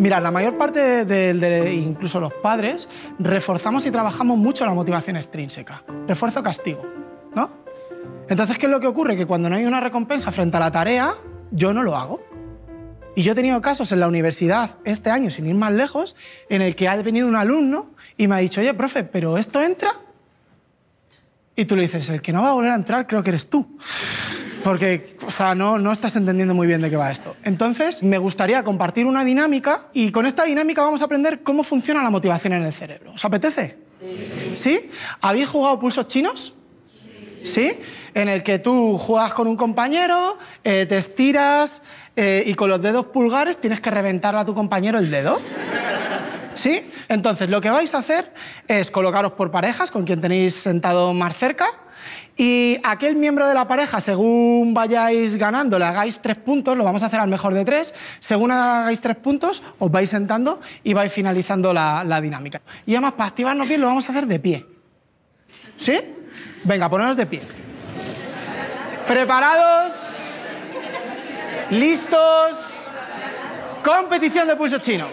Mira, la mayor parte de, incluso los padres reforzamos y trabajamos mucho la motivación extrínseca, refuerzo castigo, ¿no? Entonces, ¿qué es lo que ocurre? Que cuando no hay una recompensa frente a la tarea, yo no lo hago. Y yo he tenido casos en la universidad este año, sin ir más lejos, en el que ha venido un alumno y me ha dicho, oye, profe, ¿pero esto entra? Y tú le dices, el que no va a volver a entrar creo que eres tú. Porque, o sea, no, no estás entendiendo muy bien de qué va esto. Entonces, me gustaría compartir una dinámica y con esta dinámica vamos a aprender cómo funciona la motivación en el cerebro. ¿Os apetece? Sí. ¿Sí? ¿Habéis jugado pulsos chinos? Sí. ¿Sí? En el que tú juegas con un compañero, eh, te estiras eh, y con los dedos pulgares tienes que reventar a tu compañero el dedo. ¿Sí? Entonces, lo que vais a hacer es colocaros por parejas con quien tenéis sentado más cerca. Y aquel miembro de la pareja, según vayáis ganando, le hagáis tres puntos, lo vamos a hacer al mejor de tres. Según hagáis tres puntos, os vais sentando y vais finalizando la, dinámica. Y además, para activarnos bien, lo vamos a hacer de pie. ¿Sí? Venga, ponernos de pie. ¿Preparados? ¿Listos? Competición de pulso chino.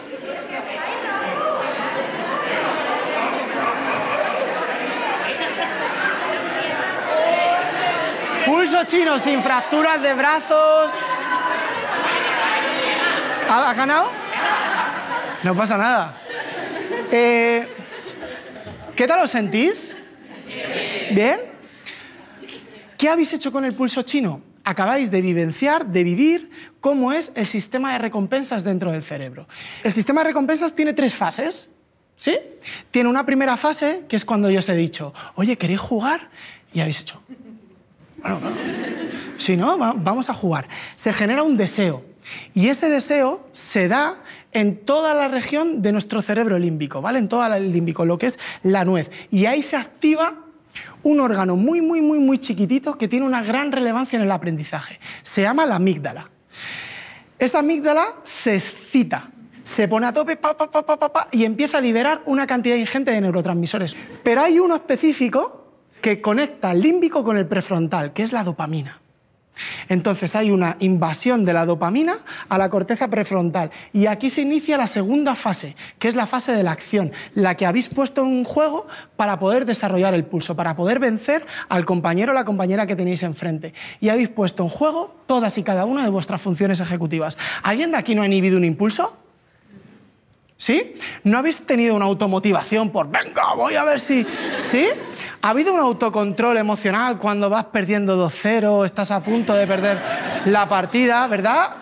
Pulso chino sin fracturas de brazos. ¿Ha ganado? No pasa nada. Eh, ¿Qué tal os sentís? ¿Bien? ¿Qué habéis hecho con el pulso chino? Acabáis de vivenciar, de vivir cómo es el sistema de recompensas dentro del cerebro. El sistema de recompensas tiene tres fases, ¿sí? Tiene una primera fase, que es cuando yo os he dicho, oye, ¿queréis jugar? Y habéis hecho, bueno, si no, vamos a jugar. Se genera un deseo. Y ese deseo se da en toda la región de nuestro cerebro límbico, ¿vale? En todo el límbico, lo que es la nuez. Y ahí se activa un órgano muy, muy, muy, muy chiquitito que tiene una gran relevancia en el aprendizaje. Se llama la amígdala. Esa amígdala se excita, se pone a tope pa, y empieza a liberar una cantidad ingente de neurotransmisores. Pero hay uno específico que conecta el límbico con el prefrontal, que es la dopamina. Entonces hay una invasión de la dopamina a la corteza prefrontal y aquí se inicia la segunda fase, que es la fase de la acción, la que habéis puesto en juego para poder desarrollar el pulso, para poder vencer al compañero o la compañera que tenéis enfrente. Y habéis puesto en juego todas y cada una de vuestras funciones ejecutivas. ¿Alguien de aquí no ha inhibido un impulso? ¿Sí? ¿No habéis tenido una automotivación por, venga, voy a ver si... ¿Sí? ¿Ha habido un autocontrol emocional cuando vas perdiendo 2-0, estás a punto de perder la partida, ¿verdad?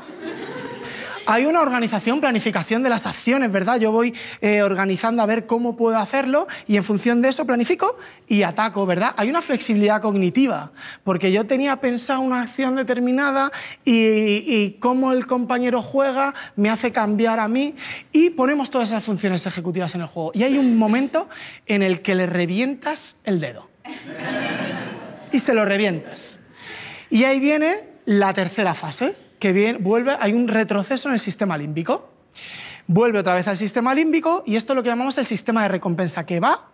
Hay una organización, planificación de las acciones, ¿verdad? Yo voy eh, organizando a ver cómo puedo hacerlo y en función de eso planifico y ataco, ¿verdad? Hay una flexibilidad cognitiva, porque yo tenía pensado una acción determinada y, y cómo el compañero juega me hace cambiar a mí y ponemos todas esas funciones ejecutivas en el juego. Y hay un momento en el que le revientas el dedo. Y se lo revientas. Y ahí viene la tercera fase, que vuelve, hay un retroceso en el sistema límbico. Vuelve otra vez al sistema límbico y esto es lo que llamamos el sistema de recompensa, que va,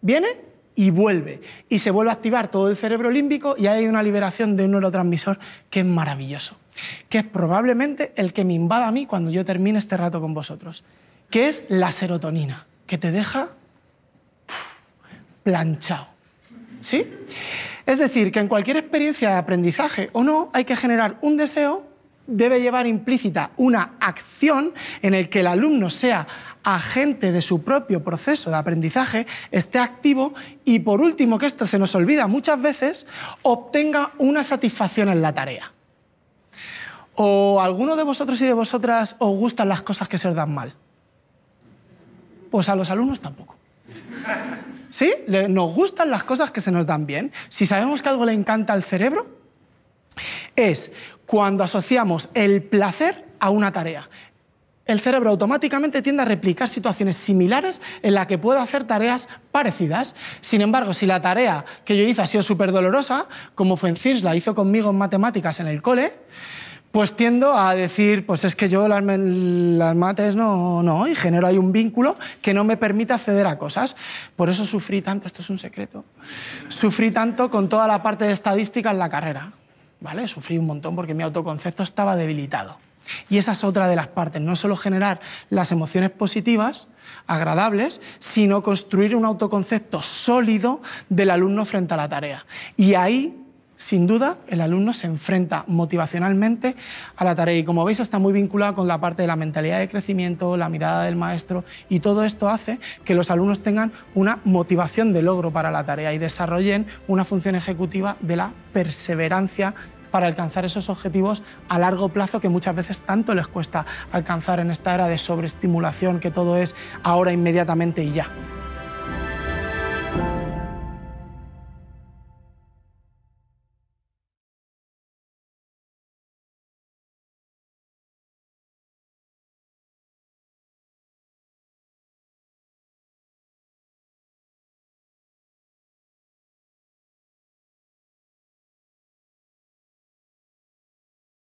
viene y vuelve. Y se vuelve a activar todo el cerebro límbico y hay una liberación de un neurotransmisor que es maravilloso, que es probablemente el que me invada a mí cuando yo termine este rato con vosotros, que es la serotonina, que te deja planchado. ¿Sí? Es decir, que en cualquier experiencia de aprendizaje o no, hay que generar un deseo, debe llevar implícita una acción en el que el alumno sea agente de su propio proceso de aprendizaje, esté activo y, por último, que esto se nos olvida muchas veces, obtenga una satisfacción en la tarea. ¿O alguno de vosotros y de vosotras os gustan las cosas que se os dan mal? Pues a los alumnos tampoco. ¿Sí? Nos gustan las cosas que se nos dan bien. Si sabemos que algo le encanta al cerebro, es cuando asociamos el placer a una tarea. El cerebro automáticamente tiende a replicar situaciones similares en las que puedo hacer tareas parecidas. Sin embargo, si la tarea que yo hice ha sido súper dolorosa, como fue en la hizo conmigo en matemáticas en el cole, pues tiendo a decir, pues es que yo las, mates no, no, y genero ahí un vínculo que no me permite acceder a cosas. Por eso sufrí tanto, esto es un secreto, sufrí tanto con toda la parte de estadística en la carrera, ¿vale? Sufrí un montón porque mi autoconcepto estaba debilitado. Y esa es otra de las partes, no solo generar las emociones positivas, agradables, sino construir un autoconcepto sólido del alumno frente a la tarea. Y ahí sin duda el alumno se enfrenta motivacionalmente a la tarea y como veis está muy vinculada con la parte de la mentalidad de crecimiento, la mirada del maestro y todo esto hace que los alumnos tengan una motivación de logro para la tarea y desarrollen una función ejecutiva de la perseverancia para alcanzar esos objetivos a largo plazo que muchas veces tanto les cuesta alcanzar en esta era de sobreestimulación que todo es ahora inmediatamente y ya.